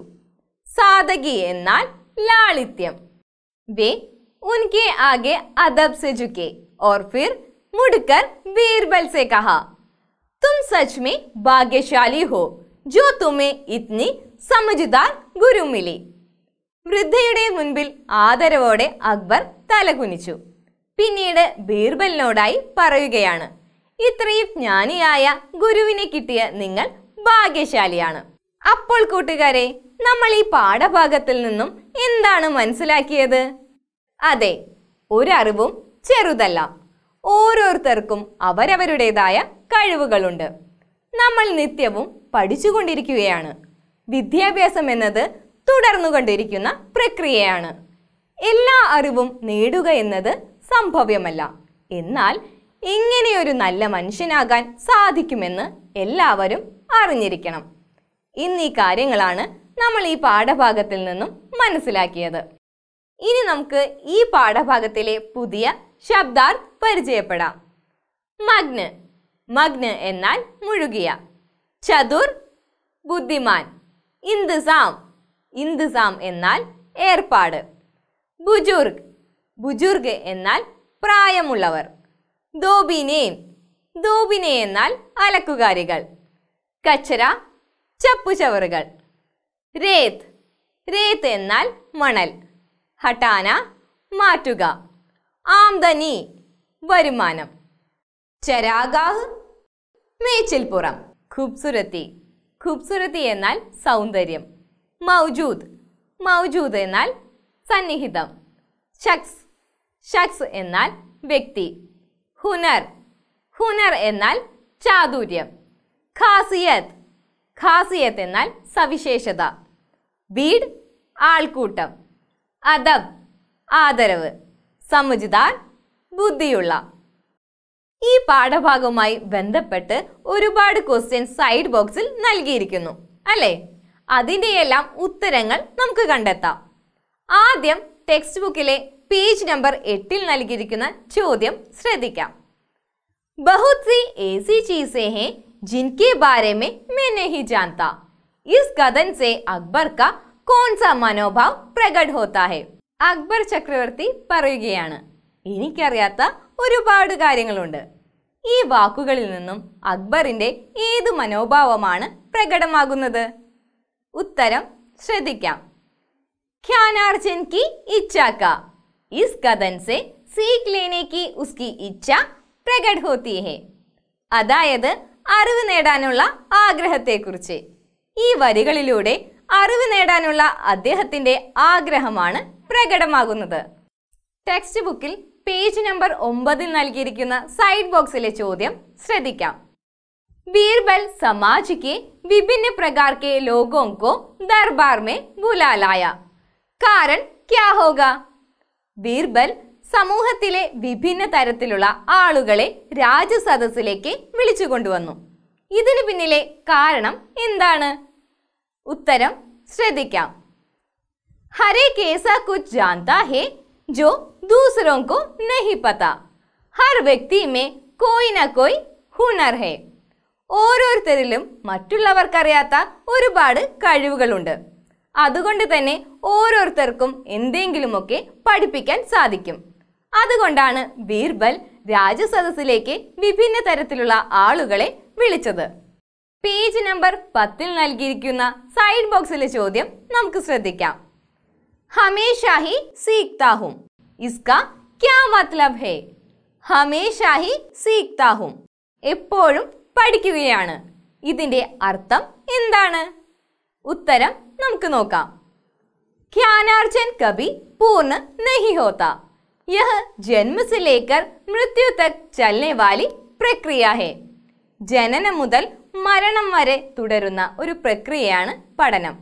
സാധകി എന്നാൽ ലാളിത്യം वे उनके आगे अदब से झुके और फिर मुड़कर बीरबल से कहा तुम सच में भाग्यशाली हो जो तुम्हें इतनी समझदार गुरु मिली വൃദ്ധയുടെ മുൻപിൽ ആദരവോടെ അക്ബർ തലകുനിച്ചു പിന്നീട് ബീർബലിനോടായി പറയുകയാണ് ഇത്രയും ജ്ഞാനിയായ ഗുരുവിനെ കിട്ടിയ നിങ്ങൾ ഭാഗ്യശാലിയാണ് അപ്പോൾ കൂട്ടുകാരെ നമ്മൾ ഈ പാഠഭാഗത്തിൽ നിന്നും എന്താണ് മനസ്സിലാക്കിയത് അതെ ഒരറിവും ചെറുതല്ല ഓരോരുത്തർക്കും അവരവരുടേതായ കഴിവുകളുണ്ട് നമ്മൾ നിത്യവും പഠിച്ചുകൊണ്ടിരിക്കുകയാണ് വിദ്യാഭ്യാസം എന്നത് തുടർന്നുകൊണ്ടിരിക്കുന്ന പ്രക്രിയയാണ് എല്ലാ അറിവും നേടുക എന്നത് സംഭവ്യമല്ല എന്നാൽ ഇങ്ങനെയൊരു നല്ല മനുഷ്യനാകാൻ സാധിക്കുമെന്ന് എല്ലാവരും അറിഞ്ഞിരിക്കണം ഇന്നീ കാര്യങ്ങളാണ് നമ്മൾ ഈ പാഠഭാഗത്തിൽ നിന്നും മനസ്സിലാക്കിയത് ഇനി നമുക്ക് ഈ പാഠഭാഗത്തിലെ പുതിയ ശബ്ദാർത്ഥ് പരിചയപ്പെടാം മഗ്ന് മഗ്ന് എന്നാൽ മുഴുകിയ ചതുർ ബുദ്ധിമാൻ ഇന്ദുസാം ഇന്ദുസാം എന്നാൽ ഏർപ്പാട് ബുജുർഗ് ബുജുർഗ് എന്നാൽ പ്രായമുള്ളവർ ദോബിനേൻ ദോബിനെ എന്നാൽ അലക്കുകാരികൾ കച്ചര ചപ്പുചവറുകൾ രേത് രേത് എന്നാൽ മണൽ ഹട്ടാന മാറ്റുക ആംദനി വരുമാനം ചരാഗാഹ് മേച്ചിൽപ്പുറം ഖുബ്സുരത്തി ഖുബ്സുരത്തി എന്നാൽ സൗന്ദര്യം മൗജൂദ് മൗജൂദ് എന്നാൽ സന്നിഹിതം ഷക്സ് ഷക്സ് എന്നാൽ വ്യക്തി ഹുനർ ഹുനർ എന്നാൽ ചാതുര്യം ഖാസിയത്ത് ഖാസിയത്ത് എന്നാൽ സവിശേഷത ബീഡ് ആൾക്കൂട്ടം അദബ് ആദരവ് സമുചിതാൻ ബുദ്ധിയുള്ള ഈ പാഠഭാഗവുമായി ബന്ധപ്പെട്ട് ഒരുപാട് ക്വസ്റ്റ്യൻ സൈഡ് ബോക്സിൽ നൽകിയിരിക്കുന്നു അല്ലേ അതിൻ്റെയെല്ലാം ഉത്തരങ്ങൾ നമുക്ക് കണ്ടെത്താം ആദ്യം ടെക്സ്റ്റ് ബുക്കിലെ പേജ് നമ്പർ എട്ടിൽ നൽകിയിരിക്കുന്ന ചോദ്യം ശ്രദ്ധിക്കാം ബഹുത് സി സി ചീസേ ഹെ ജിൻകെ ബാരെ മേ മേ നഹി ജാൻതാ इस कदन से अकबर का कौन सा मनोभाव प्रकट होता है അക്ബർ ചക്രവർത്തി പറയുകയാണ് എനിക്കറിയാത്ത ഒരുപാട് കാര്യങ്ങളുണ്ട് ഈ വാക്കുകളിൽ നിന്നും അക്ബറിന്റെ ഏത് മനോഭാവമാണ് പ്രകടമാകുന്നത് ഉത്തരം ശ്രദ്ധിക്കാം ഖ്യാനാർജൻ കി ഇച്ഛാക്ക ഇസ് കഥൻ സെ സീഖ് ഉസ്കി ഇച്ഛ പ്രകട് ഹോത്തി അതായത് അറിവ് നേടാനുള്ള ആഗ്രഹത്തെക്കുറിച്ച് ഈ വരികളിലൂടെ അറിവ് നേടാനുള്ള അദ്ദേഹത്തിന്റെ ആഗ്രഹമാണ് പ്രകടമാകുന്നത് ടെക്സ്റ്റ് ബുക്കിൽ പേജ് നമ്പർ ഒമ്പതിൽ നൽകിയിരിക്കുന്ന സൈഡ് ബോക്സിലെ ചോദ്യം ശ്രദ്ധിക്കാം ബീർബൽ സമാജിക്ക് വിഭിന്ന പ്രകാർക്ക് കെ ലോഗോം കോ ദർബാർ മേ ബുലാലായ കാരൺ ക്യാ ഹോഗ ബീർബൽ സമൂഹത്തിലെ വിഭിന്ന തരത്തിലുള്ള ആളുകളെ രാജസദസ്സിലേക്ക് വിളിച്ചുകൊണ്ടുവന്നു ഇതിന് പിന്നിലെ കാരണം എന്താണ് ഉത്തരം ശ്രദ്ധിക്കാം ഹരേ കേസ കുച്ച് ജാൻതാ ഹേ ജോ ദൂസരോ കോ നഹി പത ഹർ വ്യക്തി മേ കോയി ന കോയി ഹുണർ ഹേ ഓരോരുത്തരിലും മറ്റുള്ളവർക്കറിയാത്ത ഒരുപാട് കഴിവുകളുണ്ട് അതുകൊണ്ട് തന്നെ ഓരോരുത്തർക്കും എന്തെങ്കിലുമൊക്കെ പഠിപ്പിക്കാൻ സാധിക്കും അതുകൊണ്ടാണ് ബീർബൽ രാജസദസ്സിലേക്ക് വിഭിന്ന തരത്തിലുള്ള ആളുകളെ വിളിച്ചത് പേജ് നമ്പർ പത്തിൽ നൽകിയിരിക്കുന്ന സൈഡ് ബോക്സിലെ ചോദ്യം നമുക്ക് ശ്രദ്ധിക്കാം ഹമേഷാഹി സീക്താഹും സീഖ്താ ഇസ്ക ക്യാ മത്ലബ് ഹേ ഹമേഷാ ഹി എപ്പോഴും പഠിക്കുകയാണ് ഇതിന്റെ അർത്ഥം എന്താണ് ഉത്തരം നമുക്ക് നോക്കാം ഖ്യാനാർജൻ കബി പൂർണ്ണ നഹി ഹോത്ത യഹ് ജന്മ മൃത്യു തക് ചലനെ വാലി പ്രക്രിയ ഹേ ജനനം മുതൽ മരണം വരെ തുടരുന്ന ഒരു പ്രക്രിയയാണ് പഠനം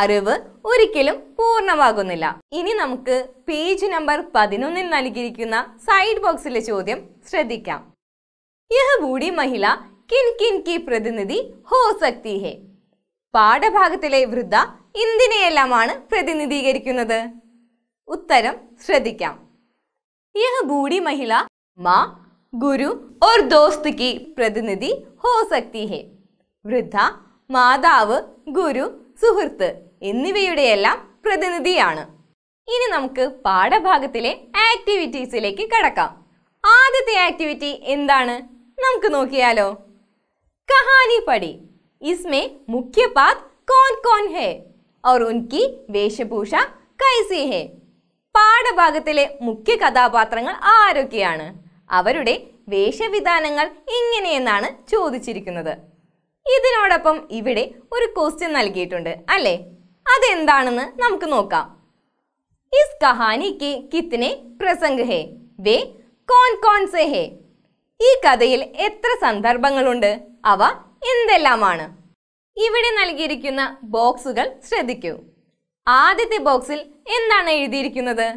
അറിവ് ഒരിക്കലും പൂർണ്ണമാകുന്നില്ല ഇനി നമുക്ക് പേജ് നമ്പർ പതിനൊന്നിൽ നൽകിയിരിക്കുന്ന സൈഡ് ബോക്സിലെ ചോദ്യം ശ്രദ്ധിക്കാം യഹ ബൂഢി മഹിള കിൻ കിൻ കി പ്രതിനിധി ഹോ സക്തി ഹേ പാഠഭാഗത്തിലെ വൃദ്ധ എന്തിനെയെല്ലാമാണ് പ്രതിനിധീകരിക്കുന്നത് ഉത്തരം ശ്രദ്ധിക്കാം യഹ ബൂഢി മഹിള മാ ഗുരു ഓർ ദോസ്ത് കി പ്രതിനിധി ഹോ सकती है വൃദ്ധ മാതാവ് ഗുരു സുഹൃത്ത് എന്നിവയുടെയെല്ലാം പ്രതിനിധിയാണ് ഇനി നമുക്ക് പാഠഭാഗത്തിലെ ആക്ടിവിറ്റീസിലേക്ക് കടക്കാം ആദ്യത്തെ ആക്ടിവിറ്റി എന്താണ് നമുക്ക് നോക്കിയാലോ കഹാനി പടി ഇസ്മേ മുഖ്യ പാത് കോൺ കോൺ ഹേ ഓർ ഉൻകി വേഷഭൂഷ കൈസി ഹേ പാഠഭാഗത്തിലെ മുഖ്യ കഥാപാത്രങ്ങൾ ആരൊക്കെയാണ് അവരുടെ വേഷവിധാനങ്ങൾ എങ്ങനെയെന്നാണ് ചോദിച്ചിരിക്കുന്നത് ഇതിനോടൊപ്പം ഇവിടെ ഒരു ക്വസ്റ്റ്യൻ നൽകിയിട്ടുണ്ട് അല്ലേ അതെന്താണെന്ന് നമുക്ക് നോക്കാം ഇസ് കഹാനിക്ക് കിത്തിനെ പ്രസംഗ് ഹേ വേ കോൺ കോൺ സെ ഹേ ഈ കഥയിൽ എത്ര സന്ദർഭങ്ങളുണ്ട് അവ എന്തെല്ലാമാണ് ഇവിടെ നൽകിയിരിക്കുന്ന ബോക്സുകൾ ശ്രദ്ധിക്കൂ ആദ്യത്തെ ബോക്സിൽ എന്താണ് എഴുതിയിരിക്കുന്നത്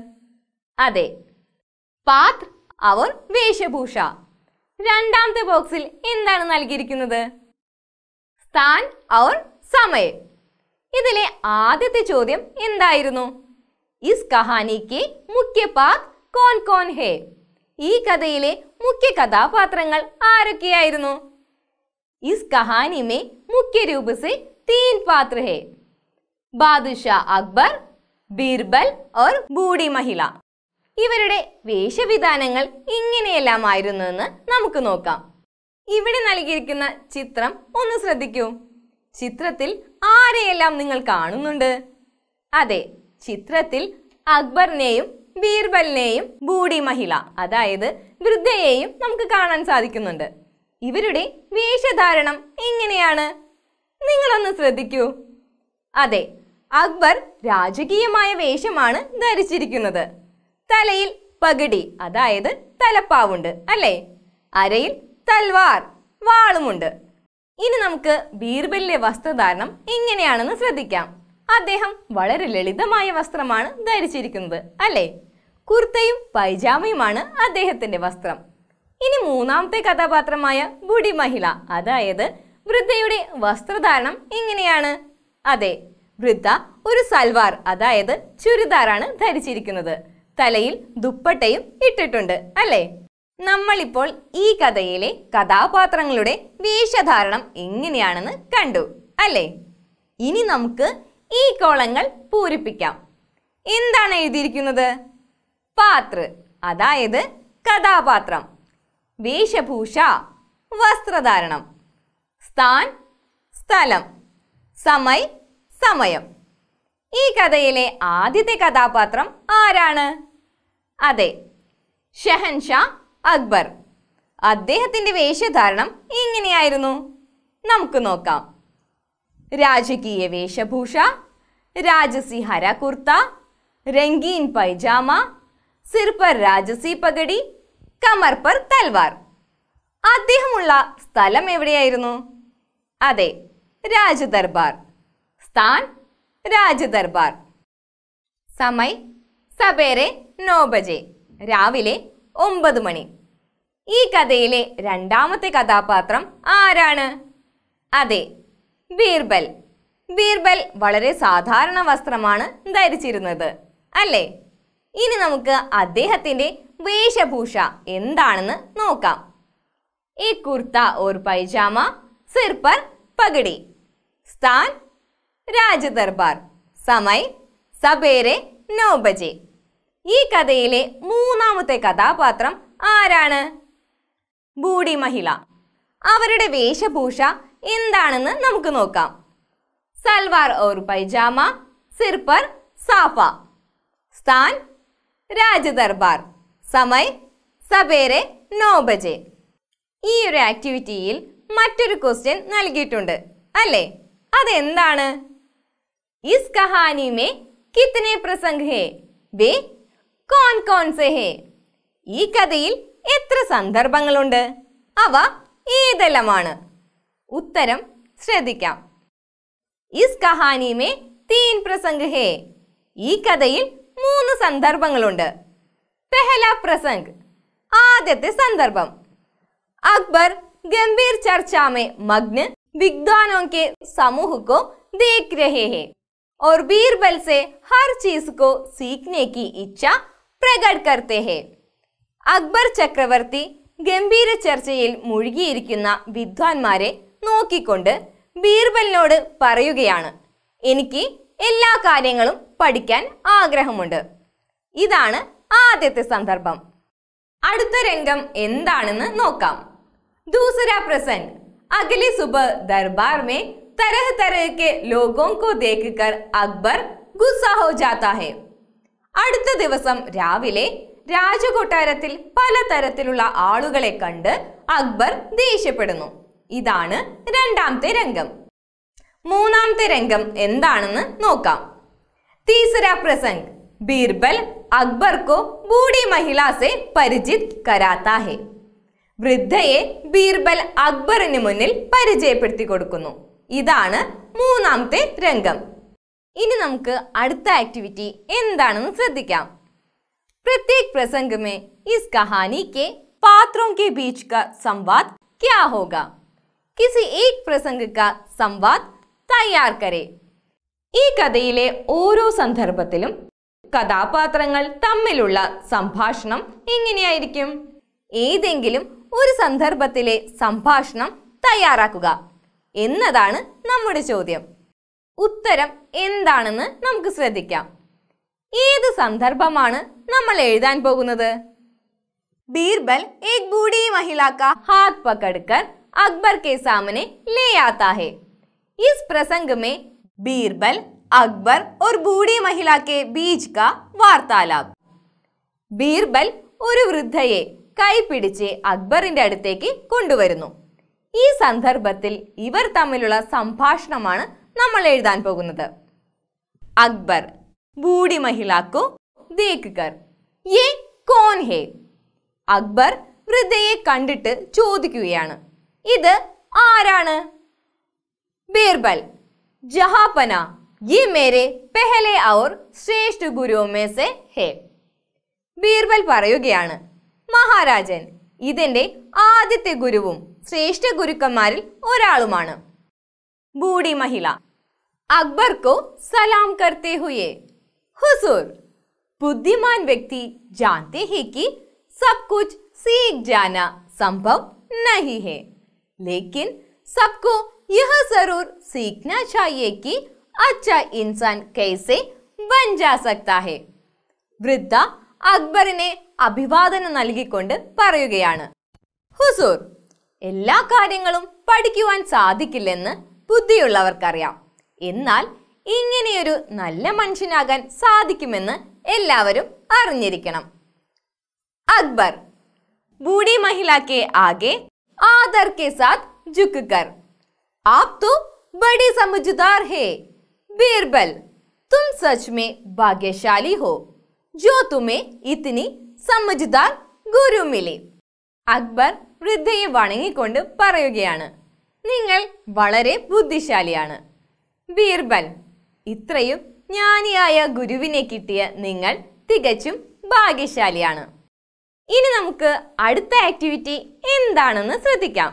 അതെ പാത് അവർ വേഷഭൂഷ രണ്ടാമത്തെ ബോക്സിൽ എന്താണ് നൽകിയിരിക്കുന്നത് സ്ഥാൻ അവർ സമയം ഇതിലെ ആദ്യത്തെ ചോദ്യം എന്തായിരുന്നു ഇസ് കഹാനിക്ക് മുഖ്യ പാക് കോൻ കോൻ ഹേ ഈ കഥയിലെ മുഖ്യ കഥാപാത്രങ്ങൾ ആരൊക്കെയായിരുന്നു ഇസ് കഹാനി മേ മുഖ്യ രൂപസെ തീൻ പാത്ര ഹേ ബാദുഷ അക്ബർ ബീർബൽ ഓർ ബൂഡി മഹിള ഇവരുടെ വേഷവിധാനങ്ങൾ എന്ന് നമുക്ക് നോക്കാം ഇവിടെ നൽകിയിരിക്കുന്ന ചിത്രം ഒന്ന് ശ്രദ്ധിക്കൂ ചിത്രത്തിൽ ആരെയെല്ലാം നിങ്ങൾ കാണുന്നുണ്ട് അതെ ചിത്രത്തിൽ അക്ബറിനെയും ബീർബലിനെയും ബൂഡി മഹിള അതായത് വൃദ്ധയെയും നമുക്ക് കാണാൻ സാധിക്കുന്നുണ്ട് ഇവരുടെ വേഷധാരണം എങ്ങനെയാണ് നിങ്ങളൊന്ന് ശ്രദ്ധിക്കൂ അതെ അക്ബർ രാജകീയമായ വേഷമാണ് ധരിച്ചിരിക്കുന്നത് തലയിൽ പകിടി അതായത് തലപ്പാവുണ്ട് അല്ലേ അരയിൽ തൽവാർ വാളുമുണ്ട് ഇനി നമുക്ക് ബീർബലിലെ വസ്ത്രധാരണം എങ്ങനെയാണെന്ന് ശ്രദ്ധിക്കാം അദ്ദേഹം വളരെ ലളിതമായ വസ്ത്രമാണ് ധരിച്ചിരിക്കുന്നത് അല്ലേ കുർത്തയും പൈജാമയുമാണ് അദ്ദേഹത്തിന്റെ വസ്ത്രം ഇനി മൂന്നാമത്തെ കഥാപാത്രമായ ബുടി മഹിള അതായത് വൃദ്ധയുടെ വസ്ത്രധാരണം എങ്ങനെയാണ് അതെ വൃദ്ധ ഒരു സൽവാർ അതായത് ചുരിദാറാണ് ധരിച്ചിരിക്കുന്നത് തലയിൽ ദുപ്പട്ടയും ഇട്ടിട്ടുണ്ട് അല്ലേ നമ്മളിപ്പോൾ ഈ കഥയിലെ കഥാപാത്രങ്ങളുടെ വേഷധാരണം എങ്ങനെയാണെന്ന് കണ്ടു അല്ലേ ഇനി നമുക്ക് ഈ കോളങ്ങൾ പൂരിപ്പിക്കാം എന്താണ് എഴുതിയിരിക്കുന്നത് പാത്ര അതായത് കഥാപാത്രം വേഷഭൂഷ വസ്ത്രധാരണം സ്ഥാൻ സ്ഥലം സമയ് സമയം ഈ കഥയിലെ ആദ്യത്തെ കഥാപാത്രം ആരാണ് അതെ ഷഹൻഷാ അക്ബർ അദ്ദേഹത്തിന്റെ വേഷധാരണം ഇങ്ങനെയായിരുന്നു നമുക്ക് നോക്കാം രാജകീയ വേഷഭൂഷ രാജസി ഹര കുർത്ത രംഗീൻ പൈജാമ സിർപ്പർ രാജസി പകടി കമർപ്പർ തൽവാർ അദ്ദേഹമുള്ള സ്ഥലം എവിടെയായിരുന്നു അതെ രാജദർബാർ സ്ഥാൻ രാജദർബാർ സമയ് സബേരെ നോബജെ രാവിലെ ഒമ്പത് മണി ഈ കഥയിലെ രണ്ടാമത്തെ കഥാപാത്രം ആരാണ് അതെ ബീർബൽ ബീർബൽ വളരെ സാധാരണ വസ്ത്രമാണ് ധരിച്ചിരുന്നത് അല്ലേ ഇനി നമുക്ക് അദ്ദേഹത്തിന്റെ വേഷഭൂഷ എന്താണെന്ന് നോക്കാം ഈ കുർത്ത ഓർ പൈജാമ സിർപ്പർ പർ പകടി സ്ഥാൻ രാജദർബാർ സമയ് സബേരെ നോബജെ ഈ കഥയിലെ മൂന്നാമത്തെ കഥാപാത്രം ആരാണ് ബൂഡി മഹിള അവരുടെ വേഷഭൂഷ എന്താണെന്ന് നമുക്ക് നോക്കാം സൽവാർ ഓർ പൈജാമ സിർപ്പർ സാഫ സ്ഥാൻ രാജദർബാർ സമയ് സബേരെ നോബജെ ഈ ഒരു ആക്ടിവിറ്റിയിൽ മറ്റൊരു ക്വസ്റ്റ്യൻ നൽകിയിട്ടുണ്ട് അല്ലേ അതെന്താണ് इस कहानी में कितने प्रसंग है वे कौन कौन से है ई कथ संदर्भ उत्तर श्रद्धि इस कहानी में तीन प्रसंग है ई कथ मूं संदर्भ पहला प्रसंग आद्य संदर्भ अक्बर गंभीर चर्चा में मग्न विद्वानों के समूह को देख रहे हैं और बीरबल से हर चीज को सीखने की इच्छा പ്രകട് കർത്തേ ഹേ അക്ബർ ചക്രവർത്തി ഗംഭീര ചർച്ചയിൽ മുഴുകിയിരിക്കുന്ന വിദ്വാൻമാരെ നോക്കിക്കൊണ്ട് ബീർബലിനോട് പറയുകയാണ് എനിക്ക് എല്ലാ കാര്യങ്ങളും പഠിക്കാൻ ആഗ്രഹമുണ്ട് ഇതാണ് ആദ്യത്തെ സന്ദർഭം അടുത്ത രംഗം എന്താണെന്ന് നോക്കാം ദൂസര പ്രസന്റ് അഗലി സുബ ദർബാർ മേ तरह तरह के लोगों को देखकर അക്ബർ ഗുസ്സ ഹോ ജാത്ത ഹെ അടുത്ത ദിവസം രാവിലെ രാജകൊട്ടാരത്തിൽ പലതരത്തിലുള്ള ആളുകളെ കണ്ട് അക്ബർ ദേഷ്യപ്പെടുന്നു ഇതാണ് രണ്ടാമത്തെ രംഗം മൂന്നാമത്തെ രംഗം എന്താണെന്ന് നോക്കാം തീസര പ്രസംഗ് ബീർബൽ അക്ബർ കോ ബൂഡി മഹിളാസെ പരിചിത് കരാത്ത ഹെ വൃദ്ധയെ ബീർബൽ അക്ബറിന് മുന്നിൽ പരിചയപ്പെടുത്തി കൊടുക്കുന്നു ഇതാണ് മൂന്നാമത്തെ രംഗം ഇനി നമുക്ക് അടുത്ത ആക്ടിവിറ്റി എന്താണെന്ന് ശ്രദ്ധിക്കാം പ്രത്യേക പ്രസംഗ മേ ഇസ് കഹാനി കെ പാത്രോം കെ ബീച്ച് കാ സംവാദ് ക്യാ ഹോക കിസി ഏക് പ്രസംഗ കാ സംവാദ് തയ്യാർ കരേ ഈ കഥയിലെ ഓരോ സന്ദർഭത്തിലും കഥാപാത്രങ്ങൾ തമ്മിലുള്ള സംഭാഷണം എങ്ങനെയായിരിക്കും ഏതെങ്കിലും ഒരു സന്ദർഭത്തിലെ സംഭാഷണം തയ്യാറാക്കുക എന്നതാണ് നമ്മുടെ ചോദ്യം ഉത്തരം എന്താണെന്ന് നമുക്ക് ശ്രദ്ധിക്കാം ഏത് സന്ദർഭമാണ് നമ്മൾ എഴുതാൻ പോകുന്നത് ബീർബൽ ഏക് ബൂഡി മഹിളാക്ക ഹാത് പക്കടുക്കർ അക്ബർ കെ സാമനെ ലേ ആതാ ഹെ ഇസ് പ്രസംഗ് മേ ബീർബൽ അക്ബർ ഒരു ബൂഡി മഹിള കെ ബീജ് കാ വാർത്താലാപ് ബീർബൽ ഒരു വൃദ്ധയെ കൈപിടിച്ച് അക്ബറിന്റെ അടുത്തേക്ക് കൊണ്ടുവരുന്നു ഈ സന്ദർഭത്തിൽ ഇവർ തമ്മിലുള്ള സംഭാഷണമാണ് നമ്മൾ എഴുതാൻ പോകുന്നത് അക്ബർ ബൂഡി മഹിളാക്കു ദേഖ് കർ യേ കോൻ ഹേ അക്ബർ വൃദ്ധയെ കണ്ടിട്ട് ചോദിക്കുകയാണ് ഇത് ആരാണ് ബീർബൽ ജഹാപന ये मेरे पहले और ശ്രേഷ്ഠ ഗുരു മേസെ ഹേ ബീർബൽ പറയുകയാണ് മഹാരാജൻ ഇതെന്റെ ആദ്യത്തെ ഗുരുവും श्रेष्ठ गुरुकुरा बूढ़ी महिला अक्बर को सलाम करते हुए हुसूर बुद्धिमान व्यक्ति जानते हैं कि सब कुछ सीख जाना संभव नहीं है लेकिन सबको यह जरूर सीखना चाहिए कि अच्छा इंसान कैसे बन जा सकता है वृद्धा अकबर ने अभिवादन नल्गिक हुसूर എല്ലാ കാര്യങ്ങളും പഠിക്കുവാൻ സാധിക്കില്ലെന്ന് ബുദ്ധിയുള്ളവർക്കറിയാം എന്നാൽ ഇങ്ങനെയൊരു നല്ല മനുഷ്യനാകാൻ സാധിക്കുമെന്ന് എല്ലാവരും അറിഞ്ഞിരിക്കണം അക്ബർ ബൂഡി महिला के आगे आदर के साथ झुककर आप तो बड़े समझदार है बीरबल तुम सच में भाग्यशाली हो जो तुम्हें इतनी समझदार गुरु मिले अकबर വൃദ്ധയെ വണങ്ങിക്കൊണ്ട് പറയുകയാണ് നിങ്ങൾ വളരെ ബുദ്ധിശാലിയാണ് ബീർബൽ ഇത്രയും ജ്ഞാനിയായ ഗുരുവിനെ കിട്ടിയ നിങ്ങൾ തികച്ചും ഭാഗ്യശാലിയാണ് ഇനി നമുക്ക് അടുത്ത ആക്ടിവിറ്റി എന്താണെന്ന് ശ്രദ്ധിക്കാം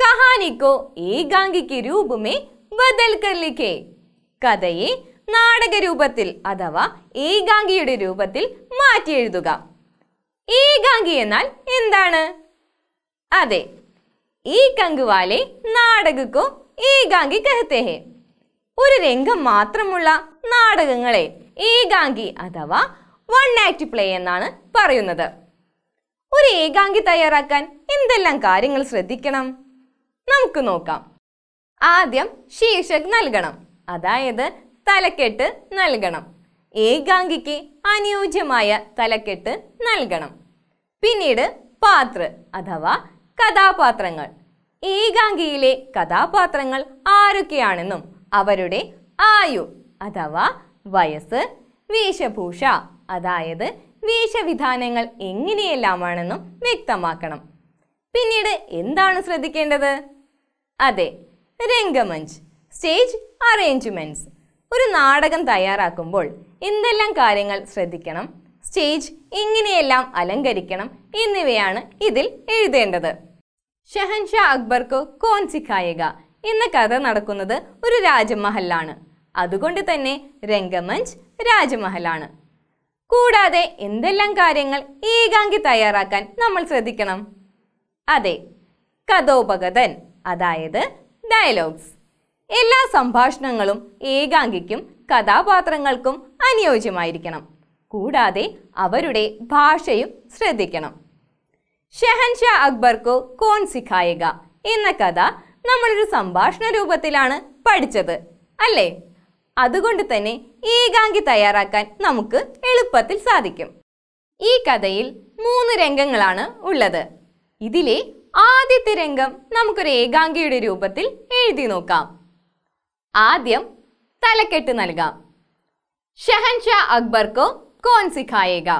കഹാനിക്കോ ഏകാംഗിക്ക് രൂപമേ ബദൽക്കല്ലിക്കേ കഥയെ നാടക രൂപത്തിൽ അഥവാ ഏകാംഗിയുടെ രൂപത്തിൽ മാറ്റി എഴുതുക ഏകാംഗി എന്നാൽ എന്താണ് അതെ ഈ കങ്കുവാലെ നാടകക്കോ ഏകാങ്കി കഹത്തേഹെ ഒരു രംഗം മാത്രമുള്ള നാടകങ്ങളെ ഏകാങ്കി അഥവാ വൺ ആക്ട് പ്ലേ എന്നാണ് പറയുന്നത് ഒരു ഏകാങ്കി തയ്യാറാക്കാൻ എന്തെല്ലാം കാര്യങ്ങൾ ശ്രദ്ധിക്കണം നമുക്ക് നോക്കാം ആദ്യം ശീർഷക് നൽകണം അതായത് തലക്കെട്ട് നൽകണം ഏകാങ്കിക്ക് അനുയോജ്യമായ തലക്കെട്ട് നൽകണം പിന്നീട് പാത്ര അഥവാ കഥാപാത്രങ്ങൾ ഏകാംഗിയിലെ കഥാപാത്രങ്ങൾ ആരൊക്കെയാണെന്നും അവരുടെ ആയു അഥവാ വയസ്സ് വേഷഭൂഷ അതായത് വേഷവിധാനങ്ങൾ എങ്ങനെയെല്ലാമാണെന്നും വ്യക്തമാക്കണം പിന്നീട് എന്താണ് ശ്രദ്ധിക്കേണ്ടത് അതെ രംഗമഞ്ച് സ്റ്റേജ് അറേഞ്ച്മെൻറ്റ്സ് ഒരു നാടകം തയ്യാറാക്കുമ്പോൾ എന്തെല്ലാം കാര്യങ്ങൾ ശ്രദ്ധിക്കണം സ്റ്റേജ് എങ്ങനെയെല്ലാം അലങ്കരിക്കണം എന്നിവയാണ് ഇതിൽ എഴുതേണ്ടത് ഷഹൻഷാ അക്ബർക്ക് കോൻ സിഖായേക എന്ന കഥ നടക്കുന്നത് ഒരു രാജമഹലാണ് അതുകൊണ്ട് തന്നെ രംഗമഞ്ച് രാജമഹലാണ് കൂടാതെ എന്തെല്ലാം കാര്യങ്ങൾ ഏകാംഗി തയ്യാറാക്കാൻ നമ്മൾ ശ്രദ്ധിക്കണം അതെ കഥോപകഥൻ അതായത് ഡയലോഗ്സ് എല്ലാ സംഭാഷണങ്ങളും ഏകാംഗിക്കും കഥാപാത്രങ്ങൾക്കും അനുയോജ്യമായിരിക്കണം കൂടാതെ അവരുടെ ഭാഷയും ശ്രദ്ധിക്കണം ഷെഹൻഷാ അക്ബർക്കോ കോൺ സിഖായക എന്ന കഥ നമ്മളൊരു സംഭാഷണ രൂപത്തിലാണ് പഠിച്ചത് അല്ലേ അതുകൊണ്ട് തന്നെ ഏകാംഗി തയ്യാറാക്കാൻ നമുക്ക് എളുപ്പത്തിൽ സാധിക്കും ഈ കഥയിൽ മൂന്ന് രംഗങ്ങളാണ് ഉള്ളത് ഇതിലെ ആദ്യത്തെ രംഗം നമുക്കൊരു ഏകാംഗിയുടെ രൂപത്തിൽ എഴുതി നോക്കാം ആദ്യം തലക്കെട്ട് നൽകാം ഷഹൻഷാ അക്ബർക്കോ കോൺ സിഖായേക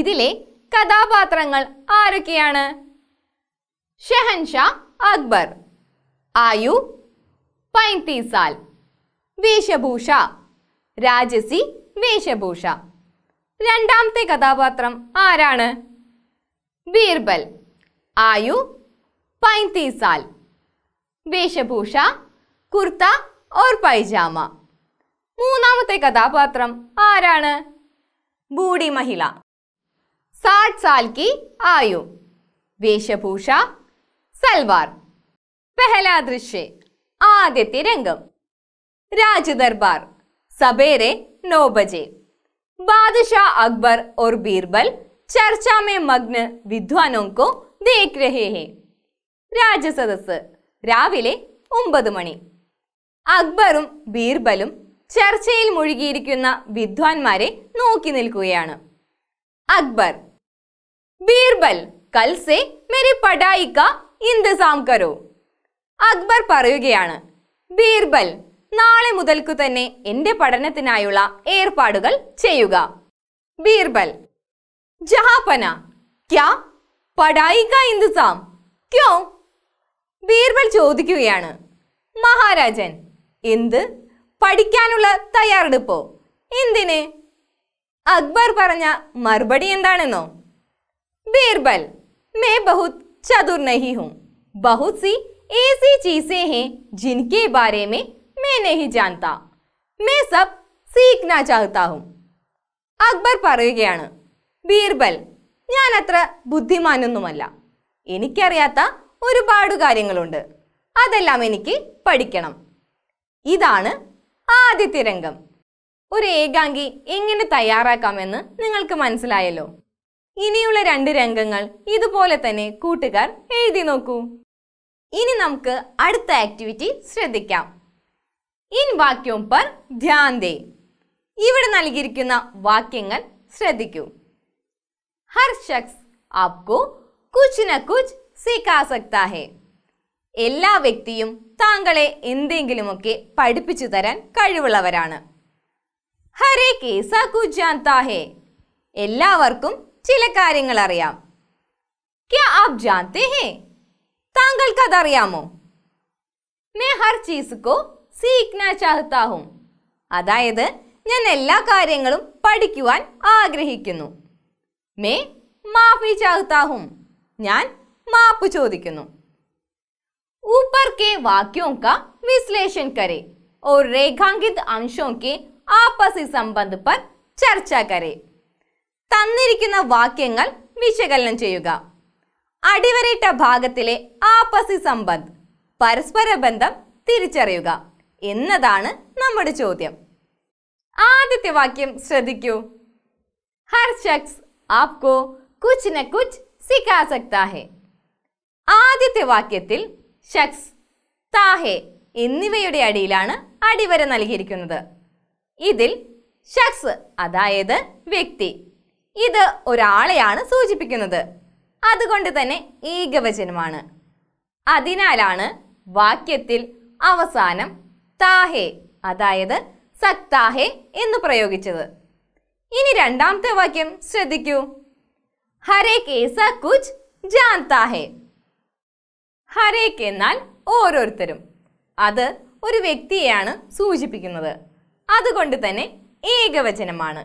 ഇതിലെ കഥാപാത്രങ്ങൾ ആരൊക്കെയാണ് ഷെഹൻഷാ അക്ബർ ആയു പൈത്തീസാൽ വേഷഭൂഷ രാജസി വേഷഭൂഷ രണ്ടാമത്തെ കഥാപാത്രം ആരാണ് ബീർബൽ ആയു പൈത്തീസാൽ വേഷഭൂഷ കുർത്ത ഓർ പൈജാമ മൂന്നാമത്തെ കഥാപാത്രം ആരാണ് ബൂഡി മഹിള साठ साल की आयु വേഷഭൂഷ സൽവാർ പെഹലാ ദൃശ്യ ആദ്യത്തെ രംഗം രാജദർബാർ സബേരെ നോ ബജെ ബാദഷാ അക്ബർ ഓർ ബീർബൽ ചർച്ച മേ മഗ്ന വിദ്വാനോം കോ ദേഖ് രഹേ ഹെ രാജസദസ് രാവിലെ ഒമ്പത് മണി അക്ബറും ബീർബലും ചർച്ചയിൽ മുഴുകിയിരിക്കുന്ന വിദ്വാൻമാരെ നോക്കി നിൽക്കുകയാണ് അക്ബർ ബീർബൽ കൽസേ മെരി പടായിക്ക ഇന്തസാം കരോ അക്ബർ പറയുകയാണ് ബീർബൽ നാളെ മുതൽക്കു തന്നെ എന്റെ പഠനത്തിനായുള്ള ഏർപ്പാടുകൾ ചെയ്യുക ബീർബൽ ജഹാപന ക്യാ പടായിക്ക ഇന്തസാം ക്യോ ബീർബൽ ചോദിക്കുകയാണ് മഹാരാജൻ എന്ത് പഠിക്കാനുള്ള തയ്യാറെടുപ്പോ എന്തിന് അക്ബർ പറഞ്ഞ മറുപടി എന്താണെന്നോ बीरबल मैं बहुत चतुर नहीं हूँ बहुत सी ऐसी चीज़ें हैं जिनके बारे में मैं नहीं जानता मैं सब സീക്നാ ചാഹത്താവും അക്ബർ പറയുകയാണ് ബീർബൽ ഞാൻ അത്ര ബുദ്ധിമാനൊന്നുമല്ല എനിക്കറിയാത്ത ഒരുപാട് കാര്യങ്ങളുണ്ട് അതെല്ലാം എനിക്ക് പഠിക്കണം ഇതാണ് ആദ്യത്തെ രംഗം ഒരു ഏകാംഗി എങ്ങനെ തയ്യാറാക്കാമെന്ന് നിങ്ങൾക്ക് മനസ്സിലായല്ലോ ഇനിയുള്ള രണ്ട് രംഗങ്ങൾ ഇതുപോലെ തന്നെ കൂട്ടുകാർ എഴുതി നോക്കൂ ഇനി നമുക്ക് അടുത്ത ആക്ടിവിറ്റി ശ്രദ്ധിക്കാം ഇൻ വാക്യവും പർ ധ്യാന്തേ ഇവിടെ നൽകിയിരിക്കുന്ന വാക്യങ്ങൾ ശ്രദ്ധിക്കൂ ഹർ ഷഖ്സ് ആപ്കോ കുച്ച് ന കുച്ച് സീഖാ സക്താ എല്ലാ വ്യക്തിയും താങ്കളെ എന്തെങ്കിലുമൊക്കെ പഠിപ്പിച്ചു തരാൻ കഴിവുള്ളവരാണ് ഹരേ കേസാ കുജാൻ താഹേ എല്ലാവർക്കും ചില കാര്യങ്ങൾ അറിയാം താങ്കൾക്ക് അതറിയാമോ മേ ഹർ അതായത് ഞാൻ എല്ലാ കാര്യങ്ങളും പഠിക്കുവാൻ ആഗ്രഹിക്കുന്നു മേ മാഫി ചാഹുത്താഹും ഞാൻ മാപ്പ് ചോദിക്കുന്നു ഊപ്പർ കെ वाक्यों का विश्लेषण करें और रेखांकित अंशों के आपसी संबंध पर चर्चा करें തന്നിരിക്കുന്ന വാക്യങ്ങൾ വിശകലനം ചെയ്യുക അടിവരയിട്ട ഭാഗത്തിലെ ആപ്പസി സമ്പദ് പരസ്പര ബന്ധം തിരിച്ചറിയുക എന്നതാണ് നമ്മുടെ ചോദ്യം ആദ്യത്തെ വാക്യം ശ്രദ്ധിക്കൂ ഹർ ശഖ്സ് ആപ്കോ കുച്ചിനെ കുച്ച് സിഖാ ആദ്യത്തെ വാക്യത്തിൽ ഷക്സ് താഹെ എന്നിവയുടെ അടിയിലാണ് അടിവര നൽകിയിരിക്കുന്നത് ഇതിൽ ഷക്സ് അതായത് വ്യക്തി ഇത് ഒരാളെയാണ് സൂചിപ്പിക്കുന്നത് അതുകൊണ്ട് തന്നെ ഏകവചനമാണ് അതിനാലാണ് വാക്യത്തിൽ അവസാനം താഹെ അതായത് സക്താഹെ എന്ന് പ്രയോഗിച്ചത് ഇനി രണ്ടാമത്തെ വാക്യം ശ്രദ്ധിക്കൂ ഹരേ കേസ കുച്ച് ജാൻതാഹെ ഹരേക്ക് എന്നാൽ ഓരോരുത്തരും അത് ഒരു വ്യക്തിയെയാണ് സൂചിപ്പിക്കുന്നത് അതുകൊണ്ട് തന്നെ ഏകവചനമാണ്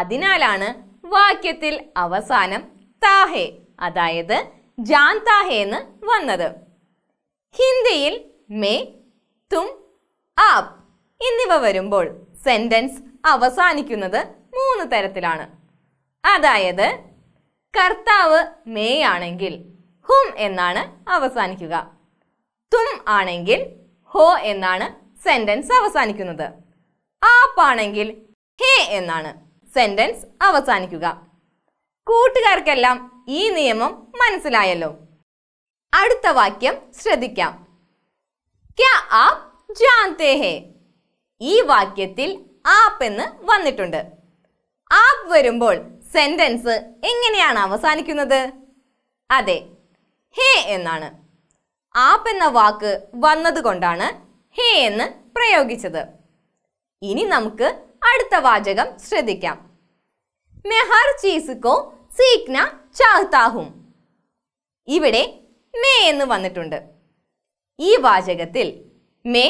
അതിനാലാണ് വാക്യത്തിൽ അവസാനം താഹേ അതായത് ജാൻ താഹേ എന്ന് വന്നത് ഹിന്ദിയിൽ മേ തും ആപ് എന്നിവ വരുമ്പോൾ സെന്റൻസ് അവസാനിക്കുന്നത് മൂന്ന് തരത്തിലാണ് അതായത് കർത്താവ് മേ ആണെങ്കിൽ ഹും എന്നാണ് അവസാനിക്കുക തും ആണെങ്കിൽ ഹോ എന്നാണ് സെന്റൻസ് അവസാനിക്കുന്നത് ആപ്പാണെങ്കിൽ ആണെങ്കിൽ ഹേ എന്നാണ് സെന്റൻസ് അവസാനിക്കുക കൂട്ടുകാർക്കെല്ലാം ഈ നിയമം മനസ്സിലായല്ലോ അടുത്ത വാക്യം ശ്രദ്ധിക്കാം ക്യാ ആപ് ഈ വാക്യത്തിൽ ആപ്പ് എന്ന് വന്നിട്ടുണ്ട് ആപ്പ് വരുമ്പോൾ സെന്റൻസ് എങ്ങനെയാണ് അവസാനിക്കുന്നത് അതെ ഹേ എന്നാണ് ആപ്പ് എന്ന വാക്ക് വന്നതുകൊണ്ടാണ് ഹേ എന്ന് പ്രയോഗിച്ചത് ഇനി നമുക്ക് അടുത്ത വാചകം ശ്രദ്ധിക്കാം മെഹർ ചീസുക്കോ സീക്ന ചാഹ്താഹും ഇവിടെ മേ എന്ന് വന്നിട്ടുണ്ട് ഈ വാചകത്തിൽ മേ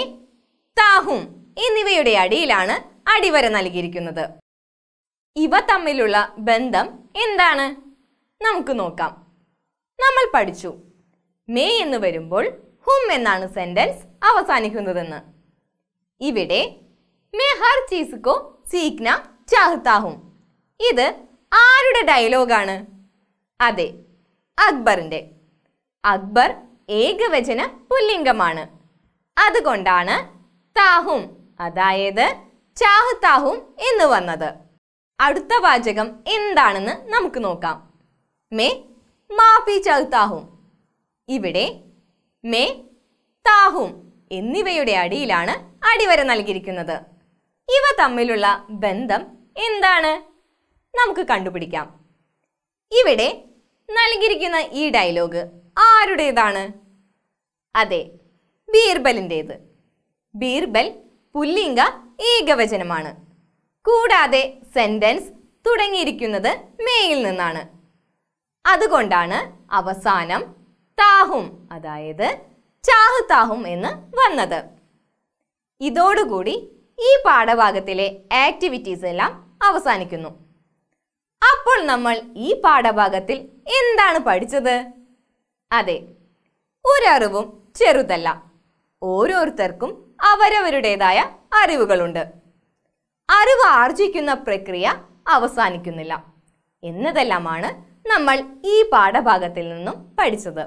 താഹും എന്നിവയുടെ അടിയിലാണ് അടിവര നൽകിയിരിക്കുന്നത് ഇവ തമ്മിലുള്ള ബന്ധം എന്താണ് നമുക്ക് നോക്കാം നമ്മൾ പഠിച്ചു മേ എന്ന് വരുമ്പോൾ ഹും എന്നാണ് സെന്റൻസ് അവസാനിക്കുന്നതെന്ന് ഇവിടെ മേ ഹർ ചീസ് കോ സീഖ്ന ചാഹ്താഹും ഇത് ആരുടെ ഡയലോഗാണ് അതെ അക്ബറിൻ്റെ അക്ബർ ഏകവചന പുല്ലിംഗമാണ് അതുകൊണ്ടാണ് താഹും അതായത് ചാഹ്താഹും എന്ന് വന്നത് അടുത്ത വാചകം എന്താണെന്ന് നമുക്ക് നോക്കാം മേ മാഫി ചാഹ്താഹും ഇവിടെ മേ താഹും എന്നിവയുടെ അടിയിലാണ് അടിവര നൽകിയിരിക്കുന്നത് ഇവ തമ്മിലുള്ള ബന്ധം എന്താണ് നമുക്ക് കണ്ടുപിടിക്കാം ഇവിടെ നൽകിയിരിക്കുന്ന ഈ ഡയലോഗ് ആരുടേതാണ് അതെ ബീർബലിൻ്റേത് ബീർബൽ പുല്ലിംഗ ഏകവചനമാണ് കൂടാതെ സെന്റൻസ് തുടങ്ങിയിരിക്കുന്നത് മേയിൽ നിന്നാണ് അതുകൊണ്ടാണ് അവസാനം താഹും അതായത് ചാഹ് താഹും എന്ന് വന്നത് ഇതോടുകൂടി ഈ പാഠഭാഗത്തിലെ ആക്ടിവിറ്റീസ് എല്ലാം അവസാനിക്കുന്നു അപ്പോൾ നമ്മൾ ഈ പാഠഭാഗത്തിൽ എന്താണ് പഠിച്ചത് അതെ ഒരറിവും ചെറുതല്ല ഓരോരുത്തർക്കും അവരവരുടേതായ അറിവുകളുണ്ട് അറിവ് ആർജിക്കുന്ന പ്രക്രിയ അവസാനിക്കുന്നില്ല എന്നതെല്ലാമാണ് നമ്മൾ ഈ പാഠഭാഗത്തിൽ നിന്നും പഠിച്ചത്